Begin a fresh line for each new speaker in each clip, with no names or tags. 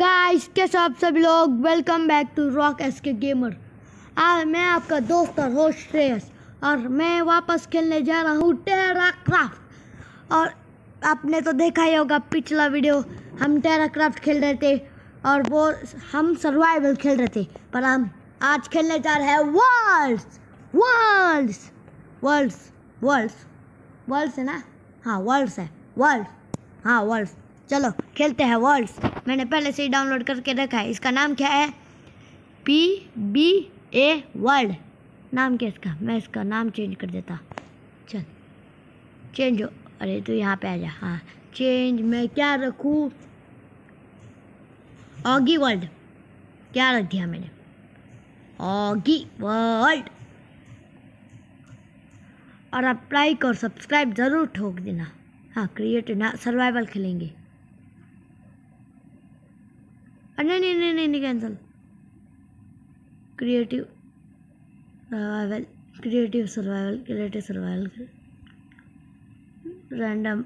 Guys कैसे आप सभी लोग welcome back to rock S के गेमर आज मैं आपका दोस्त और होस्ट श्रेयस और मैं वापस खेलने जा रहा हूँ टेरा क्राफ्ट और आपने तो देखा ही होगा पिछला वीडियो हम टेरा क्राफ्ट खेल रहे थे और वो हम सर्वाइवल खेल रहे थे पर हम आज खेलने जा रहे हैं worlds worlds worlds worlds worlds है ना हाँ वर्ल्ड्स है वर्ल्ड हाँ वर्ल्ड्स चलो खेलते हैं वर्ल्ड्स मैंने पहले से ही डाउनलोड करके रखा है इसका नाम क्या है पी बी ए वर्ल्ड नाम क्या इसका मैं इसका नाम चेंज कर देता चल चेंज हो अरे तू यहाँ पे आ जा हाँ चेंज मैं क्या रखूँ ऑगी वर्ल्ड क्या रख दिया मैंने ऑगी वर्ल्ड और आप लाइक और सब्सक्राइब ज़रूर ठोक देना हाँ क्रिएट ना सर्वाइवल खेलेंगे अरे नहीं नहीं नहीं, नहीं cancel creative survival creative survival creative survival random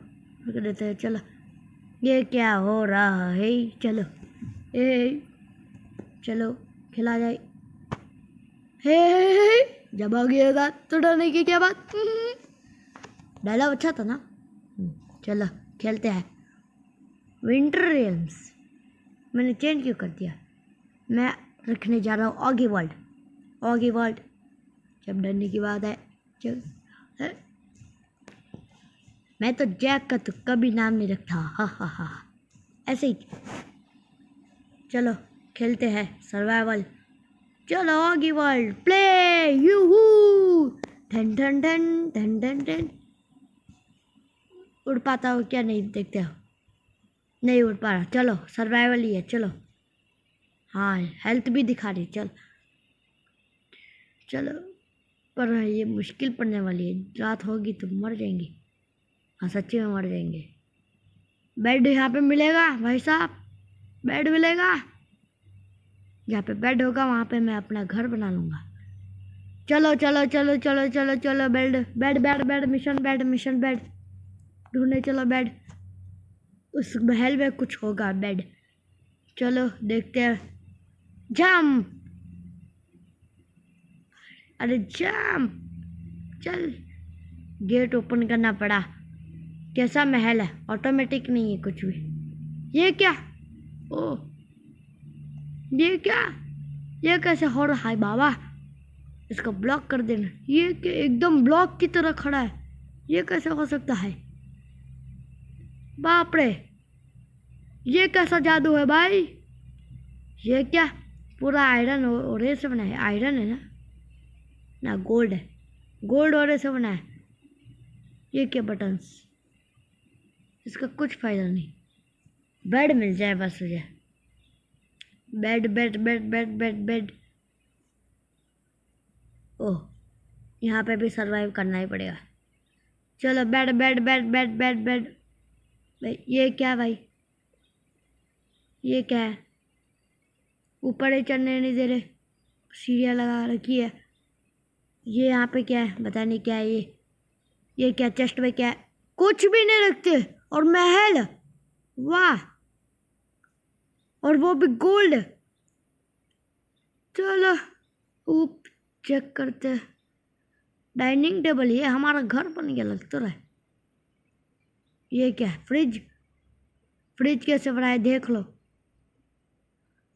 देते हैं चलो ये क्या हो रहा है चलो ए चलो खिला जाए हे जब आ गया तो डरने की क्या बात डायलॉग अच्छा था ना चलो खेलते हैं विंटर रेम्स मैंने चेंज क्यों कर दिया मैं रखने जा रहा हूँ ऑगी वर्ल्ड ऑगी वर्ल्ड जब डरने की बात है जब है? मैं तो जैक का तो कभी नाम नहीं रखता हा हा हा ऐसे ही चलो खेलते हैं सर्वाइवल चलो ऑगी वर्ल्ड प्ले यू ढन ठन ठन ठन ठन ठन उड़ पाता हो क्या नहीं देखते हो नहीं उड़ पा रहा चलो सर्वाइवल ही है चलो हाँ हेल्थ भी दिखा रही चलो चलो पर ये मुश्किल पड़ने वाली है रात होगी तो मर जाएंगे हाँ सच्ची में मर जाएंगे बेड यहाँ पे मिलेगा भाई साहब बेड मिलेगा जहाँ पे बेड होगा वहाँ पे मैं अपना घर बना लूँगा चलो चलो चलो चलो चलो चलो bed bed bed bed mission bed mission bed ढूंढने चलो बेड उस महल में कुछ होगा बेड चलो देखते हैं जाम अरे जाम चल गेट ओपन करना पड़ा कैसा महल है ऑटोमेटिक नहीं है कुछ भी ये क्या ओ ये क्या ये कैसे हो रहा है बाबा इसको ब्लॉक कर देना ये क्या एकदम ब्लॉक की तरह खड़ा है ये कैसे हो सकता है बाप रे ये कैसा जादू है भाई ये क्या पूरा आयरन और से बना है आयरन है ना ना गोल्ड है गोल्ड और से बना है ये क्या बटन्स इसका कुछ फ़ायदा नहीं बेड मिल जाए बस मुझे bed bed bed bed bed bed ओह यहाँ पे भी सरवाइव करना ही पड़ेगा चलो bed bed bed bed bed bed भाई ये क्या भाई ये क्या है ऊपर ही चढ़ने नहीं दे रहे सीढ़ियाँ लगा रखी है ये यहाँ पे क्या है बता नहीं क्या है ये ये क्या चेस्ट में क्या है कुछ भी नहीं रखते और महल वाह और वो भी गोल्ड चलो ऊप चेक करते डाइनिंग टेबल ये हमारा घर बन गया लगता रहे रहा ये क्या है फ्रिज फ्रिज कैसे बनाए देख लो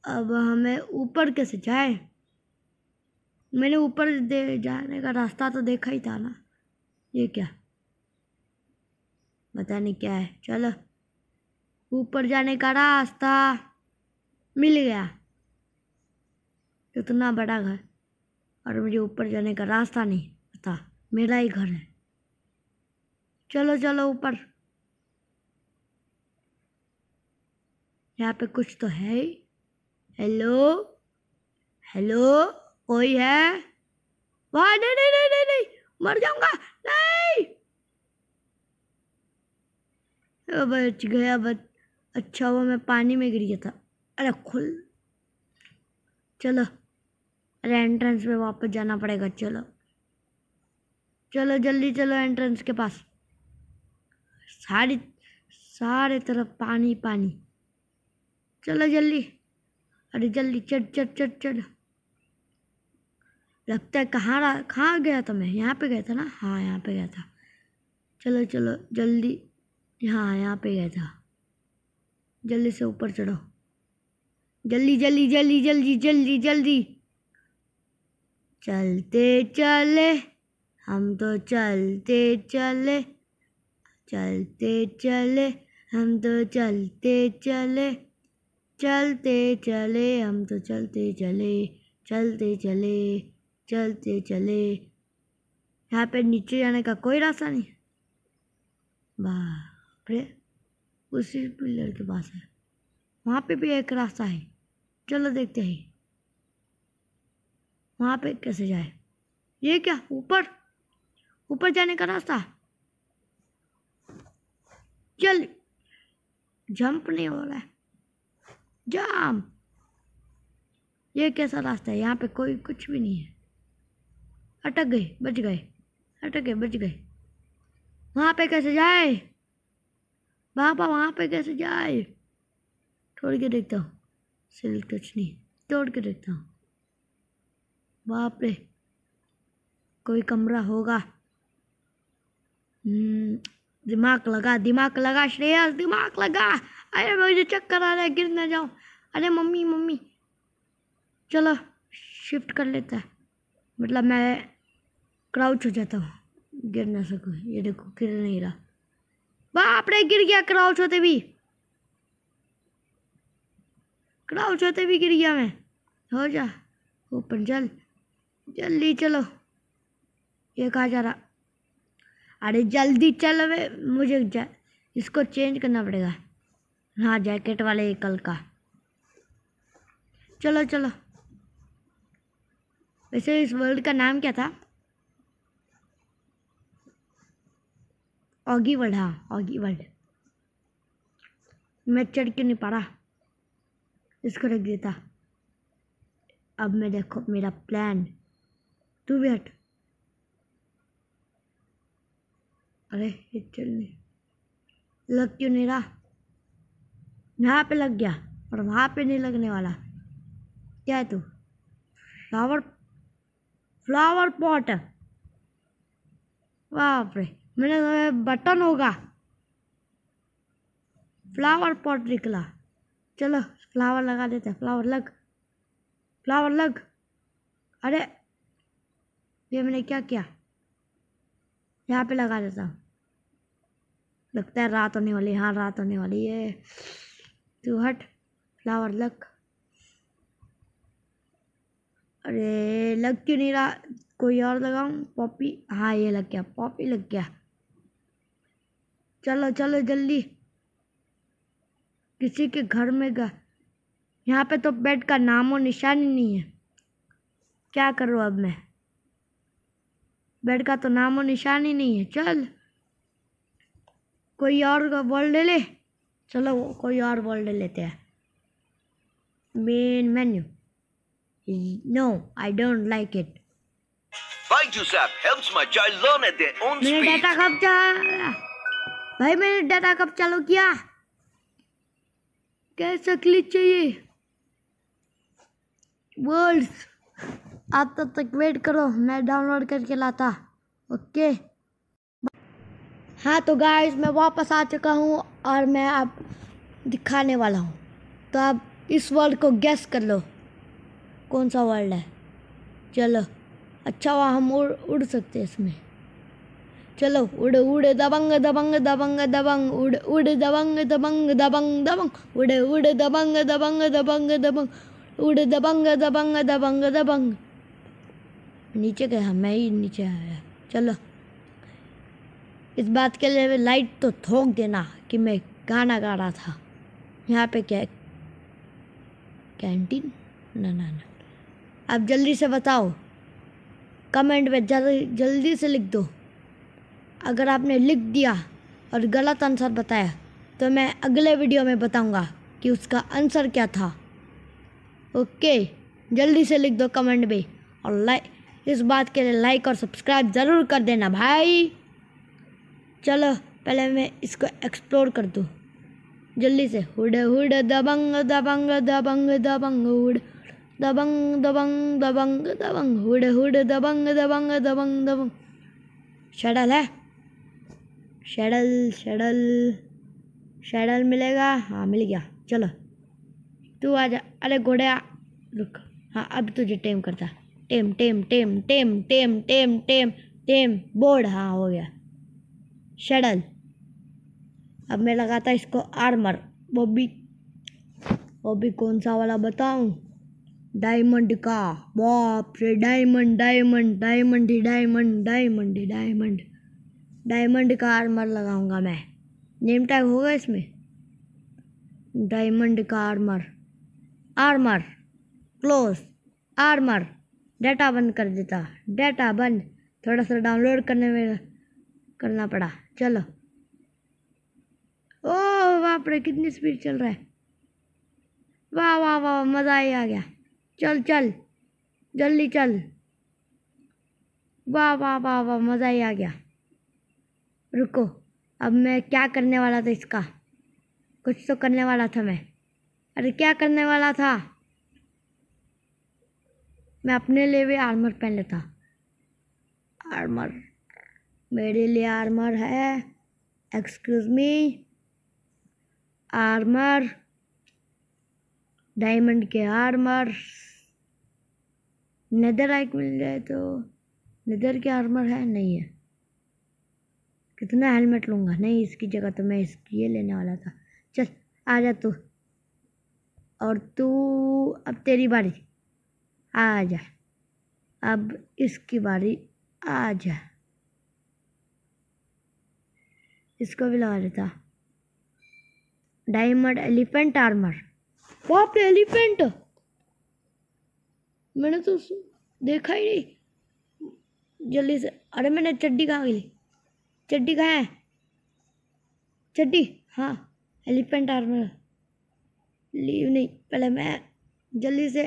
अब हमें ऊपर कैसे जाए मैंने ऊपर जाने का रास्ता तो देखा ही था ना ये क्या पता नहीं क्या है चलो ऊपर जाने का रास्ता मिल गया इतना बड़ा घर और मुझे ऊपर जाने का रास्ता नहीं पता मेरा ही घर है चलो चलो ऊपर यहाँ पे कुछ तो है ही हेलो हेलो कोई है वाह नहीं नहीं नहीं नहीं नहीं मर जाऊंगा नहीं बच गया बच अच्छा वो मैं पानी में गिर गया था अरे खुल चलो अरे एंट्रेंस पे वापस जाना पड़ेगा चलो चलो जल्दी चलो एंट्रेंस के पास सारी सारे तरफ पानी पानी चलो जल्दी अरे जल्दी चट चट चढ़ चढ़ लगता है कहाँ कहाँ गया था मैं यहाँ पे गया था ना हाँ यहाँ पे गया था चलो चलो जल्दी हाँ यहाँ पे गया था जल्दी से ऊपर चढ़ो जल्दी जल्दी जल्दी जल्दी जल्दी जल्दी चलते चले हम तो चलते चले चलते चले हम तो चलते चले चलते चले हम तो चलते चले चलते चले चलते चले यहाँ पे नीचे जाने का कोई रास्ता नहीं बाप रे उसी पिलर के पास है वहाँ पे भी एक रास्ता है चलो देखते हैं वहाँ पे कैसे जाए ये क्या ऊपर ऊपर जाने का रास्ता चल जंप नहीं हो रहा है जाम ये कैसा रास्ता है यहाँ पे कोई कुछ भी नहीं है अटक गए बच गए अटक गए बच गए वहाँ पे कैसे जाए वहाँ पर वहाँ पे कैसे जाए तोड़ के देखता हूँ सिल्क टच नहीं तोड़ के देखता हूँ बाप रे कोई कमरा होगा हम्म, दिमाग लगा दिमाग लगा श्रेयस दिमाग लगा अरे मुझे चक्कर आ रहा है गिर ना जाऊँ अरे मम्मी मम्मी चलो शिफ्ट कर लेता है मतलब मैं क्राउच हो जाता हूँ गिर ना सकूँ ये देखो गिर नहीं रहा वाह अपने गिर गया क्राउच होते भी क्राउच होते भी गिर गया मैं हो जा ऊपर जल जल्दी चलो ये कहा जा रहा अरे जल्दी चल वे मुझे जा, इसको चेंज करना पड़ेगा हाँ जैकेट वाले एकल का चलो चलो वैसे इस वर्ल्ड का नाम क्या था ऑगी वर्ल्ड हाँ ऑगी वर्ल्ड मैं चढ़ के नहीं पा इसको रख देता अब मैं देखो मेरा प्लान तू भी हट अरे ये चल नहीं लग क्यों नहीं रहा यहाँ पे लग गया और वहाँ पे नहीं लगने वाला क्या है तू फ्लावर फ्लावर पॉट वाह रे मैंने तो बटन होगा फ्लावर पॉट निकला चलो फ्लावर लगा देते हैं फ्लावर लग फ्लावर लग अरे ये मैंने क्या किया यहाँ पे लगा देता हूँ लगता है रात होने वाली हाँ रात होने वाली है तू हट फ्लावर लक अरे लग क्यों नहीं रहा कोई और लगाऊं पॉपी हाँ ये लग गया पॉपी लग गया चलो चलो जल्दी किसी के घर में गया यहाँ पे तो बेड का नाम और निशान ही नहीं है क्या करूँ अब मैं बेड का तो नाम और निशान ही नहीं है चल कोई और वर्ल्ड ले ले चलो कोई और वर्ल्ड लेते हैं main menu no I don't like it ByteDuce app helps my child learn at their own speed. मैंने डाटा कब चला भाई मैंने डाटा कब चालू किया कैसा क्लिक चाहिए वर्ल्ड्स आप तब तक वेट करो मैं डाउनलोड करके लाता ओके okay. हाँ तो गाइस मैं वापस आ चुका हूँ और मैं आप दिखाने वाला हूँ तो आप इस वर्ल्ड को गैस कर लो कौन सा वर्ल्ड है चलो अच्छा हुआ हम उड़ उड़ सकते हैं इसमें चलो उड़ उड़ दबंग दबंग दबंग दबंग उड़ उड़ दबंग दबंग दबंग दबंग उड़ उड़ दबंग दबंग दबंग दबंग उड़ दबंग दबंग दबंग दबंग नीचे गया मैं ही नीचे आया चलो इस बात के लिए लाइट तो थोक देना कि मैं गाना गा रहा था यहाँ पे क्या कैंटीन ना ना ना आप जल्दी से बताओ कमेंट में जल, जल्दी से लिख दो अगर आपने लिख दिया और गलत आंसर बताया तो मैं अगले वीडियो में बताऊंगा कि उसका आंसर क्या था ओके जल्दी से लिख दो कमेंट में और लाइक इस बात के लिए लाइक और सब्सक्राइब ज़रूर कर देना भाई चलो पहले मैं इसको एक्सप्लोर कर दूँ जल्दी से हुड हुड दबंग दबंग दबंग दबंग हुड दबंग दबंग दबंग दबंग हुड हुड दबंग दबंग दबंग दबंग शडल है शडल शडल शडल मिलेगा हाँ मिल गया चलो तू आ जा अरे घोड़े रुक हाँ अब तुझे टेम करता टेम tame tame tame tame tame tame टेम बोर्ड हाँ हो गया शडल अब मैं लगाता इसको आर्मर वो भी वो भी कौन सा वाला बताऊं डायमंड का बाप रे डायमंड डायमंड डायमंड ही डायमंड डायमंड ही डायमंड डायमंड का आर्मर लगाऊंगा मैं नेम टैग होगा इसमें डायमंड का armour armour close armour data बंद कर देता डाटा बंद थोड़ा सा डाउनलोड करने में करना पड़ा चलो ओह बाप रे कितनी स्पीड चल रहा है वाह वाह वाह मज़ा ही आ गया चल चल जल्दी चल वाह वाह वाह वाह मज़ा ही आ गया रुको अब मैं क्या करने वाला था इसका कुछ तो करने वाला था मैं अरे क्या करने वाला था मैं अपने लिए भी आर्मर पहन लेता आर्मर मेरे लिए आर्मर है एक्सक्यूज मी आर्मर डायमंड के आर्मर नदर आइक मिल जाए तो नदर के आर्मर है नहीं है कितना हेलमेट लूँगा नहीं इसकी जगह तो मैं इसकी ये लेने वाला था चल आ जा तू और तू अब तेरी बारी आ जा अब इसकी बारी आ जा इसको भी लगा लेता डायमंड एलिफेंट आर्मर बाप रे एलिफेंट मैंने तो देखा ही नहीं जल्दी से अरे मैंने चड्डी कहाँ गई चड्डी कहाँ है चड्डी हाँ एलिफेंट आर्मर लीव नहीं पहले मैं जल्दी से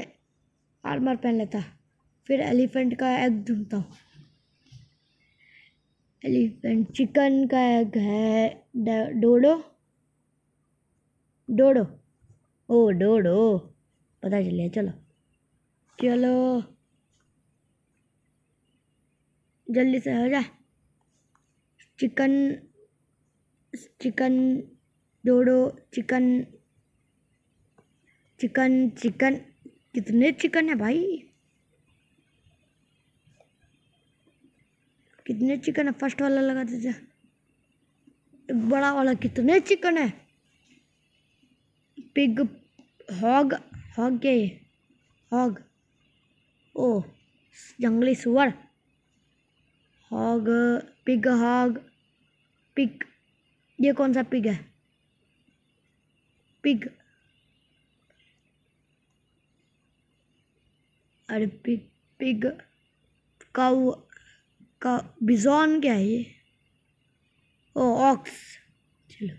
आर्मर पहन लेता फिर एलिफेंट का एग ढूंढता हूँ एलिफेंट चिकन का एग है डोडो डोडो ओ डोडो पता चल गया चलो चलो जल्दी से हो जाए chicken chicken dodo chicken chicken chicken कितने चिकन है भाई कितने चिकन है फर्स्ट वाला लगा दीजिए बड़ा वाला कितने चिकन है पिग हॉग हॉग क्या ये हॉग ओ जंगली सुअर हॉग पिग हॉग पिग ये कौन सा पिग है पिग अरे पिग पिग काऊ का बिजॉन क्या है ये ओ ऑक्स चलो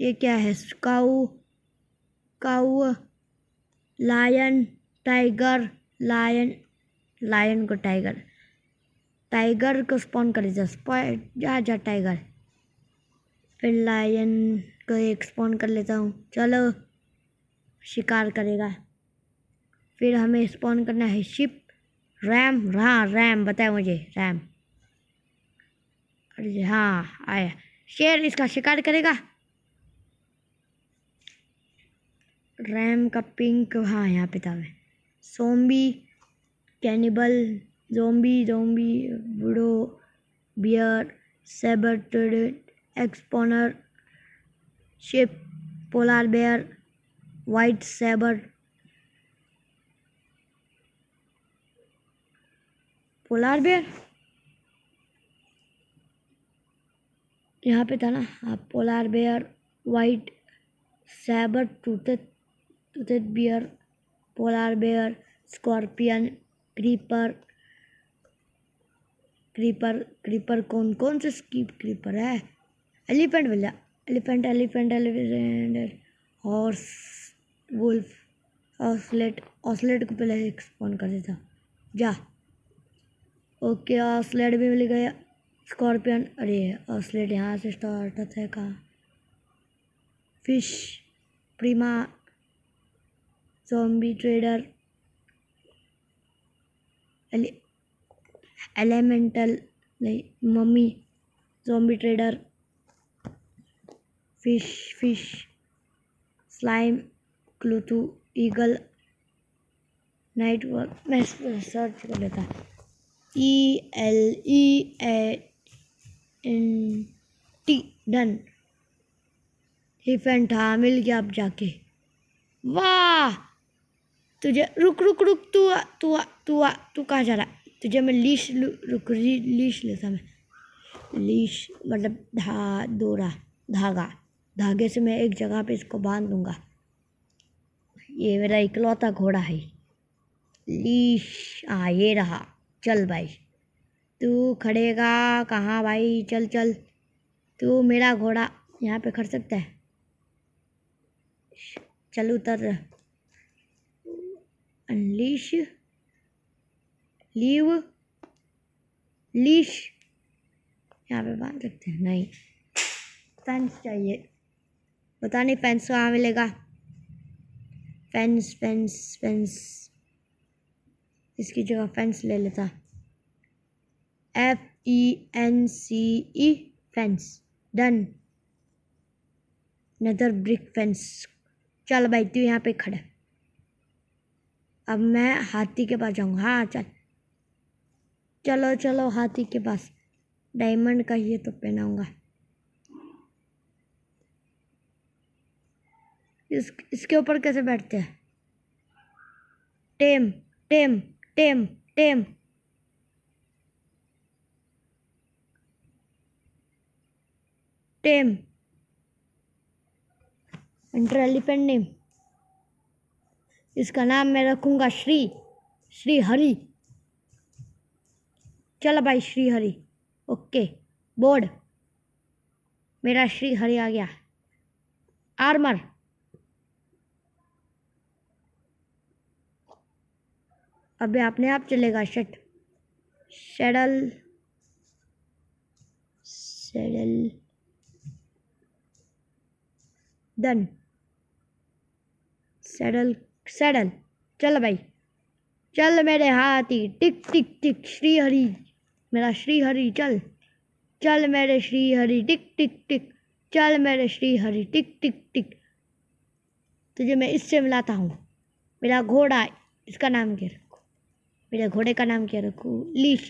ये क्या है cow cow lion tiger lion lion को टाइगर टाइगर को स्पॉन कर लेता जा जा टाइगर फिर लायन को एक स्पॉन कर लेता हूँ चलो शिकार करेगा फिर हमें स्पॉन करना है शिप रैम हाँ रैम बताए मुझे रैम अरे हाँ आया शेर इसका शिकार करेगा रैम का पिंक हाँ यहाँ पे था मैं सोम्बी कैनिबल जोम्बी जोम्बी बुडो बियर सेबर एक्सपोनर शिप polar bear white sabre polar bear यहाँ पे था ना हाँ पोलार बेयर वाइट सैबर टूटेड टूटेड bear polar bear scorpion creeper creeper creeper कौन कौन से स्कीप क्रीपर है एलिफेंट भैया elephant elephant elephant horse wolf ocelot ocelot को पहले एक्सपॉन कर देता जा ओके ऑसलेट भी मिल गया स्कॉर्पियन अरे ऑसलेट यहाँ से स्टार्ट होता है कहाँ फिश प्रीमा जोम्बी ट्रेडर एलिमेंटल नहीं mummy zombie trader fish fish slime क्लूथू ईगल नाइट वर्क मैं सर्च कर लेता E L E A N T done हिफेंट था मिल गया अब जाके वाह तुझे रुक रुक रुक तू आ, तू आ, तू आ, तू कहाँ जा रहा तुझे मैं लीश लू रुक री, लीश लेता मैं लीश मतलब धा दोरा धागा धागे से मैं एक जगह पे इसको बांध दूंगा ये मेरा इकलौता घोड़ा है लीश आ हाँ, ये रहा चल भाई तू खड़ेगा कहाँ भाई चल चल तू मेरा घोड़ा यहाँ पे खड़ सकता है चल उतर अनलीश लीव लीश यहाँ पे बांध सकते हैं नहीं पेंस चाहिए पता नहीं पेंस कहाँ मिलेगा पेंस पेंस पेंस इसकी जगह फेंस ले लेता F E N C E fence done nether brick fence चल भाई तू यहाँ पे खड़ा अब मैं हाथी के पास जाऊँगा हाँ चल चलो चलो हाथी के पास डायमंड का ये तो पहनाऊँगा इस इसके ऊपर कैसे बैठते हैं tame tame tame tame tame enter elephant name इसका नाम मैं रखूँगा श्री श्री हरी चलो भाई श्री हरि ओके बोर्ड मेरा श्री हरी आ गया आर्मर अभी आपने आप चलेगा शट saddle saddle done saddle saddle चल भाई चल मेरे हाथी टिक टिक टिक श्री हरि मेरा श्री हरि चल चल मेरे श्री हरि टिक टिक टिक चल मेरे श्री हरि टिक टिक टिक तुझे मैं इससे मिलाता हूँ मेरा घोड़ा इसका नाम क्या मेरे घोड़े का नाम क्या रखूँ लीश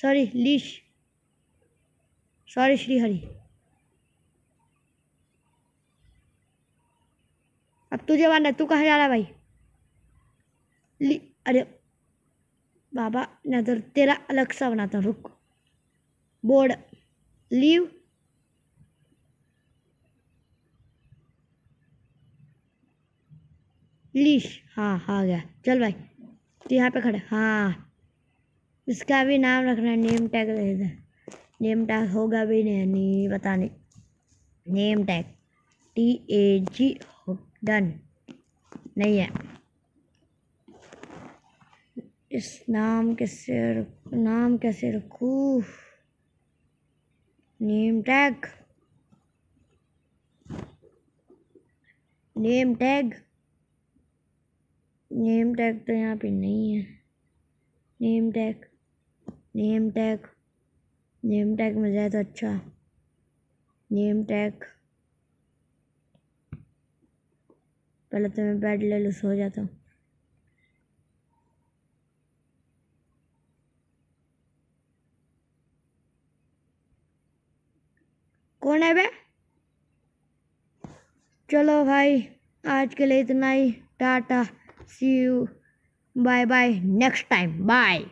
सॉरी लीश सॉरी हरी अब तुझे है तू कहाँ जा रहा भाई ली अरे बाबा नजर तेरा अलग सा बनाता रुक बोर्ड लीव लीश हाँ हाँ गया चल भाई तो यहाँ पे खड़े हाँ इसका भी नाम रखना है नेम टैग रहे नेम टैग होगा भी नहीं नहीं पता नहीं name tag T A G done नहीं है इस नाम कैसे नाम कैसे रखू name tag name tag name tag तो यहाँ पे नहीं है name tag name tag name tag में जाए तो अच्छा नेम टैग पहले तो मैं बेड ले लूँ सो जाता हूँ कौन है बे चलो भाई आज के लिए इतना ही Tata See you. Bye bye. Next time. Bye.